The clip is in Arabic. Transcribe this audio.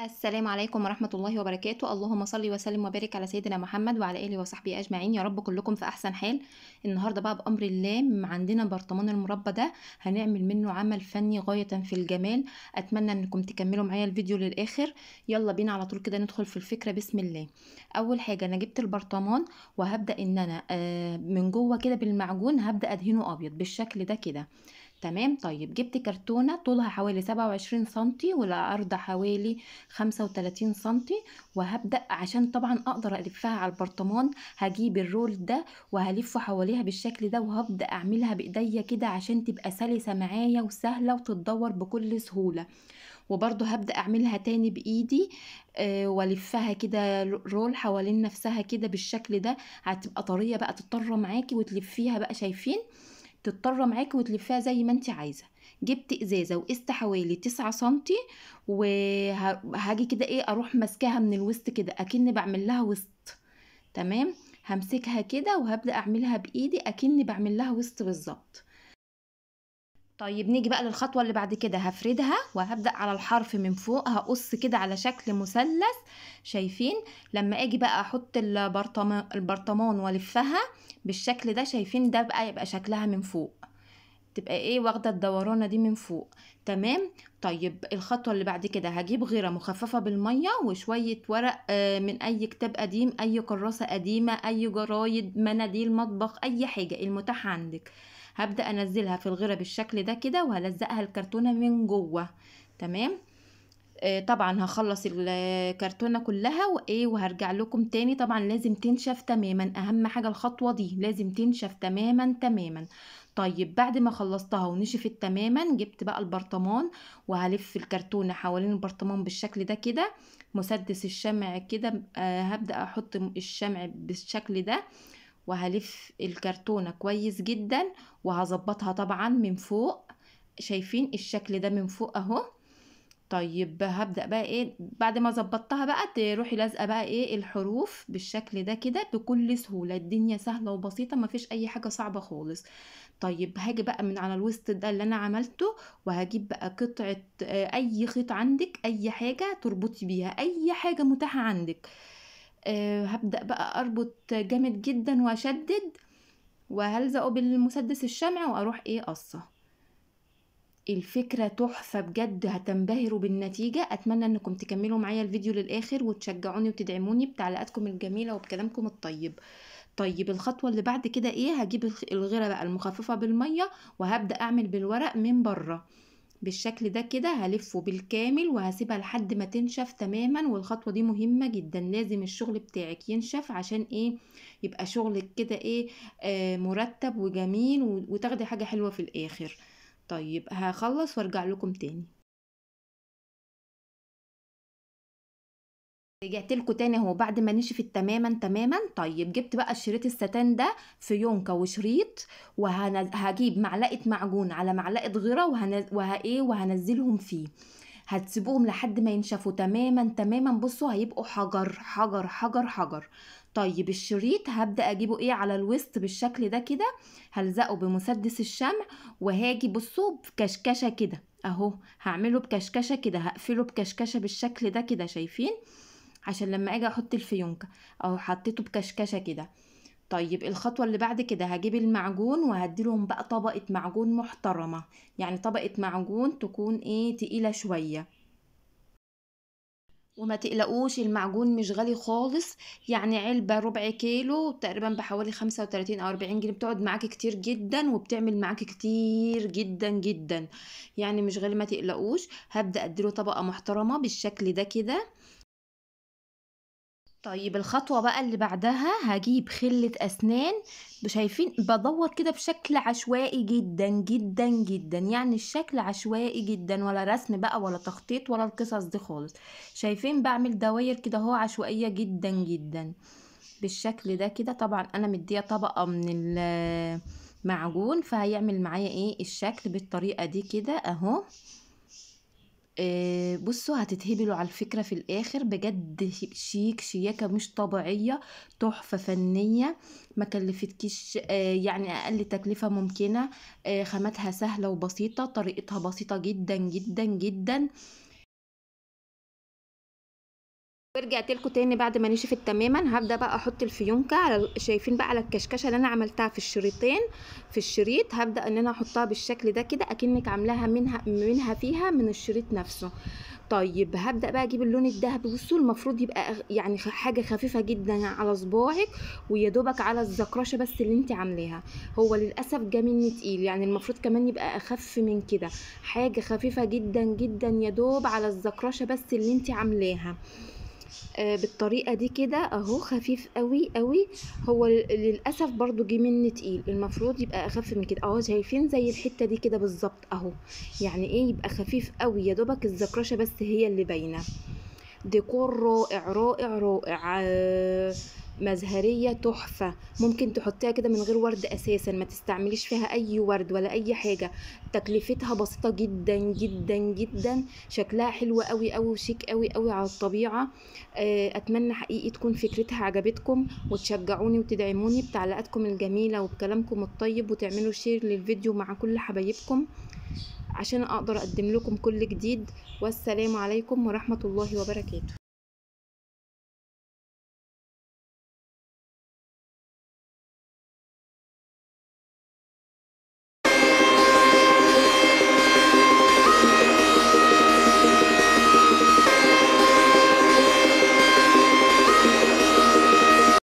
السلام عليكم ورحمة الله وبركاته اللهم صل وسلم وبارك على سيدنا محمد وعلى آله وصحبه أجمعين يا رب كلكم في أحسن حال النهاردة بقى بأمر الله عندنا برطمان المربى ده هنعمل منه عمل فني غاية في الجمال أتمنى أنكم تكملوا معايا الفيديو للآخر يلا بينا على طول كده ندخل في الفكرة بسم الله أول حاجة أنا جبت البرطمان وهبدأ أن أنا آه، من جوه كده بالمعجون هبدأ أدهنه أبيض بالشكل ده كده تمام طيب جبت كرتونة طولها حوالي سبعة وعشرين سنتي والأرض حوالي خمسة وتلاتين سنتي وهبدأ عشان طبعا اقدر الفها على البرطمان هجيب الرول ده وهلفه حواليها بالشكل ده وهبدأ اعملها بايديا كده عشان تبقى سلسة معايا وسهلة وتتدور بكل سهولة وبرضو هبدأ اعملها تاني بايدي آه والفها كده رول حوالين نفسها كده بالشكل ده هتبقى طرية بقى تضطر معاكي وتلفيها بقى شايفين تضطر معاكي وتلفيها زي ما انت عايزه جبت ازازه وقست حوالي 9 سنتي وهاجي كده ايه اروح ماسكاها من الوسط كده اكن بعمل لها وسط تمام همسكها كده وهبدا اعملها بايدي اكن بعمل لها وسط بالظبط طيب نيجي بقى للخطوة اللي بعد كده هفردها وهبدأ على الحرف من فوق هقص كده على شكل مثلث شايفين لما اجي بقى احط البرطمان, البرطمان والفها بالشكل ده شايفين ده بقى يبقى شكلها من فوق تبقى ايه واخده الدورانه دي من فوق تمام طيب الخطوه اللي بعد كده هجيب غيره مخففه بالميه وشويه ورق آه، من اي كتاب قديم اي كراسه قديمه اي جرايد مناديل مطبخ اي حاجه المتاحه عندك هبدا انزلها في الغيره بالشكل ده كده وهلزقها الكرتونه من جوه تمام آه، طبعا هخلص الكرتونه كلها وايه وهرجع لكم تاني طبعا لازم تنشف تماما اهم حاجه الخطوه دي لازم تنشف تماما تماما طيب بعد ما خلصتها ونشفت تماما جبت بقى البرطمان وهلف الكرتونه حوالين البرطمان بالشكل ده كده مسدس الشمع كده آه، هبدا احط الشمع بالشكل ده وهلف الكرتونه كويس جدا وهظبطها طبعا من فوق شايفين الشكل ده من فوق اهو طيب هبدأ بقى ايه بعد ما ظبطتها بقى تروحي لازقة بقى ايه الحروف بالشكل ده كده بكل سهولة الدنيا سهلة وبسيطة مفيش اي حاجة صعبة خالص طيب هاجي بقى من على الوسط ده اللي انا عملته وهجيب بقى قطعة آه، اي خيط عندك اي حاجة تربطي بيها اي حاجة متاحة عندك آه، هبدأ بقى اربط جامد جدا واشدد وهلزقه بالمسدس الشمع واروح ايه قصه الفكرة تحفة بجد هتنبهروا بالنتيجة أتمنى أنكم تكملوا معايا الفيديو للآخر وتشجعوني وتدعموني بتعليقاتكم الجميلة وبكلامكم الطيب طيب الخطوة اللي بعد كده إيه هجيب الغرة بقى المخففة بالمية وهبدأ أعمل بالورق من بره بالشكل ده كده هلفه بالكامل وهسيبها لحد ما تنشف تماما والخطوة دي مهمة جدا لازم الشغل بتاعك ينشف عشان ايه يبقى شغلك كده ايه آه مرتب وجميل وتاخدي حاجة حلوة في الاخر طيب هخلص وارجع لكم تاني رجعت لكم تاني اهو بعد ما نشفت تماما تماما طيب جبت بقى الشريط الستان ده في يونكا وشريط وهجيب معلقه معجون على معلقه غيره وهنز... وه... إيه، وهنزلهم فيه هتسيبوهم لحد ما ينشفوا تماما تماما بصوا هيبقوا حجر حجر حجر حجر طيب الشريط هبدا اجيبه ايه على الوسط بالشكل ده كده هلزقه بمسدس الشمع وهاجي بصوا بكشكشه كده اهو هعمله بكشكشه كده هقفله بكشكشه بالشكل ده كده شايفين عشان لما اجي احط الفيونكه اهو حطيته بكشكشه كده طيب الخطوة اللي بعد كده هجيب المعجون وهديلهم بقى طبقة معجون محترمة يعني طبقة معجون تكون ايه تقيلة شوية وما تقلقوش المعجون مش غالي خالص يعني علبة ربع كيلو تقريبا بحوالي خمسة وتلاتين او اربعين جنيه بتقعد معاك كتير جدا وبتعمل معاك كتير جدا جدا يعني مش غالي ما تقلقوش هبدأ اديله طبقة محترمة بالشكل ده كده طيب الخطوة بقى اللي بعدها هجيب خلة أسنان شايفين بدور كده بشكل عشوائي جدا جدا جدا يعني الشكل عشوائي جدا ولا رسم بقى ولا تخطيط ولا القصص دي خالص شايفين بعمل دواير كده هو عشوائية جدا جدا بالشكل ده كده طبعا أنا مدية طبقة من المعجون فهيعمل معايا ايه الشكل بالطريقة دي كده اهو آه، بصوا هتتهبلوا على الفكرة في الآخر بجد شيك شياكة مش طبيعية تحفة فنية ما كلفتكيش آه، يعني أقل تكلفة ممكنة آه، خاماتها سهلة وبسيطة طريقتها بسيطة جدا جدا جدا ورجعت لكم تاني بعد ما نشفت تماما هبدا بقى احط الفيونكه على شايفين بقى على الكشكشه اللي انا عملتها في الشريطين في الشريط هبدا ان انا احطها بالشكل ده كده اكنك عاملاها منها منها فيها من الشريط نفسه طيب هبدا بقى اجيب اللون الذهبي بصوا المفروض يبقى يعني حاجه خفيفه جدا على صباعك ويا دوبك على الزكرشه بس اللي انت عاملاها هو للاسف مني تقيل يعني المفروض كمان يبقى اخف من كده حاجه خفيفه جدا جدا يا دوب على الزكرشه بس اللي انت عاملاها آه، بالطريقة دي كده اهو خفيف قوي قوي هو للأسف برضو جه مني تقيل المفروض يبقى اخف من كده اهو شايفين زي الحتة دي كده بالظبط اهو يعني ايه يبقى خفيف قوي يا دوبك الزكرشة بس هي اللي باينة ديكور رائع رائع رائع آه، مزهريه تحفه ممكن تحطيها كده من غير ورد اساسا ما تستعمليش فيها اي ورد ولا اي حاجه تكلفتها بسيطه جدا جدا جدا شكلها حلو قوي قوي وشيك قوي قوي على الطبيعه آه، اتمنى حقيقي تكون فكرتها عجبتكم وتشجعوني وتدعموني بتعليقاتكم الجميله وبكلامكم الطيب وتعملوا شير للفيديو مع كل حبايبكم عشان اقدر اقدم لكم كل جديد والسلام عليكم ورحمه الله وبركاته